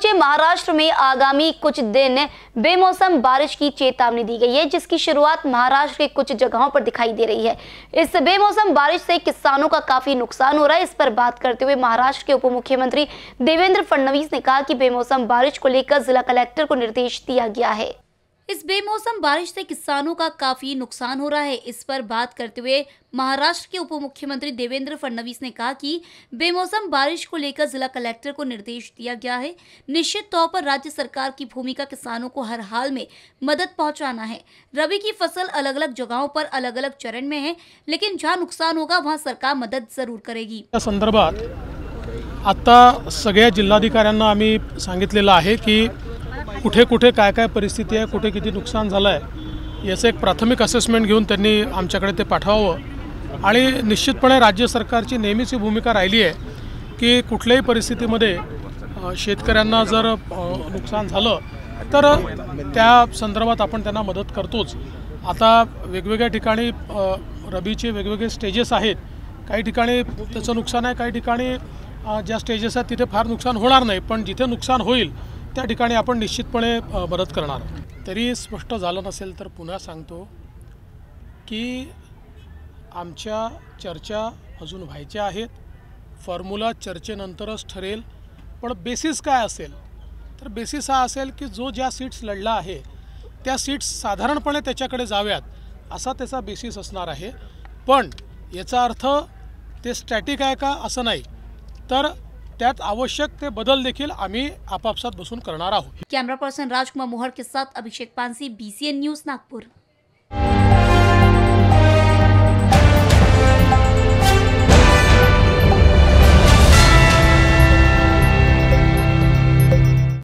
समूचे महाराष्ट्र में आगामी कुछ दिन बेमौसम बारिश की चेतावनी दी गई है जिसकी शुरुआत महाराष्ट्र के कुछ जगहों पर दिखाई दे रही है इस बेमौसम बारिश से किसानों का काफी नुकसान हो रहा है इस पर बात करते हुए महाराष्ट्र के उप मुख्यमंत्री देवेंद्र फडणवीस ने कहा कि बेमौसम बारिश को लेकर जिला कलेक्टर को निर्देश दिया गया है इस बेमौसम बारिश से किसानों का काफी नुकसान हो रहा है इस पर बात करते हुए महाराष्ट्र के उप मुख्यमंत्री देवेंद्र फडणवीस ने कहा कि बेमौसम बारिश को लेकर जिला कलेक्टर को निर्देश दिया गया है निश्चित तौर पर राज्य सरकार की भूमिका किसानों को हर हाल में मदद पहुंचाना है रबी की फसल अलग अलग जगहों पर अलग अलग चरण में है लेकिन जहाँ नुकसान होगा वहाँ सरकार मदद जरूर करेगी संदर्भ आता सगळ्या जिल्हाधिकाऱ्यांना आम्ही सांगितलेलं की कुठे कुठे काय काय परिस्थिती आहे कुठे किती नुकसान झालं आहे याचं एक प्राथमिक असेसमेंट घेऊन त्यांनी आमच्याकडे ते पाठवावं आणि निश्चितपणे राज्य सरकारची नेहमीच ही भूमिका राहिली आहे की कुठल्याही परिस्थितीमध्ये शेतकऱ्यांना जर नुकसान झालं तर त्या संदर्भात आपण त्यांना मदत करतोच आता वेगवेगळ्या ठिकाणी रबीचे वेगवेगळे स्टेजेस आहेत काही ठिकाणी त्याचं नुकसान आहे काही ठिकाणी ज्या स्टेजेस आहेत तिथे फार नुकसान होणार नाही पण जिथे नुकसान होईल त्या ठिकाणी आपण निश्चितपणे मदत करणार तरी स्पष्ट झालं नसेल तर पुन्हा सांगतो की आमच्या चर्चा अजून व्हायच्या आहेत फॉर्म्युला चर्चेनंतरच ठरेल पण बेसिस काय असेल तर बेसिस हा असेल की जो ज्या सीट्स लढला आहे त्या सीट्स साधारणपणे त्याच्याकडे जाव्यात असा त्याचा बेसिस असणार आहे पण याचा अर्थ ते स्टॅटिक आहे का असं नाही तर त्यात आवश्यक ते बदल देखील आम्ही आपापसात बसून करणार आहोत कॅमेरा पर्सन राजकुमार मोहर के साथ अभिषेक पानसी बीसीएन न्यूज नागपूर